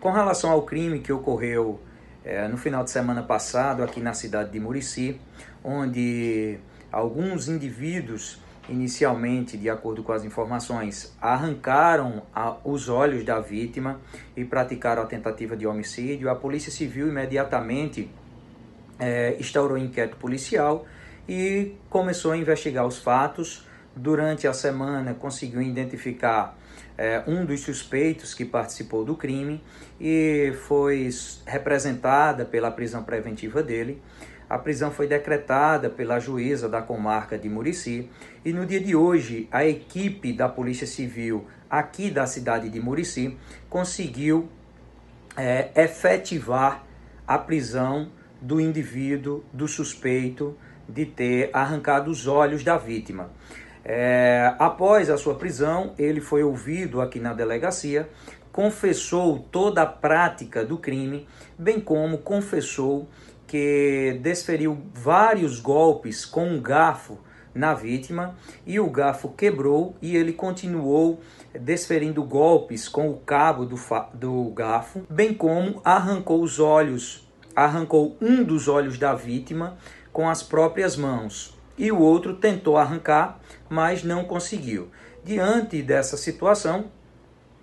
Com relação ao crime que ocorreu é, no final de semana passado aqui na cidade de Murici, onde alguns indivíduos, inicialmente, de acordo com as informações, arrancaram a, os olhos da vítima e praticaram a tentativa de homicídio, a Polícia Civil imediatamente é, instaurou um inquérito policial e começou a investigar os fatos durante a semana conseguiu identificar é, um dos suspeitos que participou do crime e foi representada pela prisão preventiva dele. A prisão foi decretada pela juíza da comarca de Murici e no dia de hoje a equipe da Polícia Civil aqui da cidade de Murici conseguiu é, efetivar a prisão do indivíduo, do suspeito de ter arrancado os olhos da vítima. É, após a sua prisão, ele foi ouvido aqui na delegacia, confessou toda a prática do crime, bem como confessou que desferiu vários golpes com um garfo na vítima e o garfo quebrou e ele continuou desferindo golpes com o cabo do, do garfo, bem como arrancou os olhos, arrancou um dos olhos da vítima com as próprias mãos e o outro tentou arrancar, mas não conseguiu. Diante dessa situação,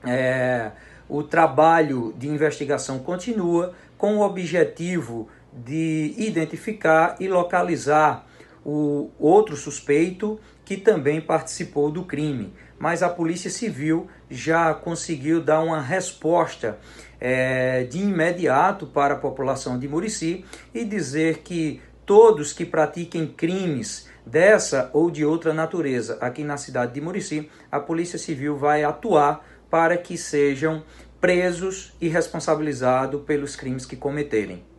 é, o trabalho de investigação continua com o objetivo de identificar e localizar o outro suspeito que também participou do crime. Mas a Polícia Civil já conseguiu dar uma resposta é, de imediato para a população de Murici e dizer que todos que pratiquem crimes dessa ou de outra natureza. Aqui na cidade de Murici, a Polícia Civil vai atuar para que sejam presos e responsabilizados pelos crimes que cometerem.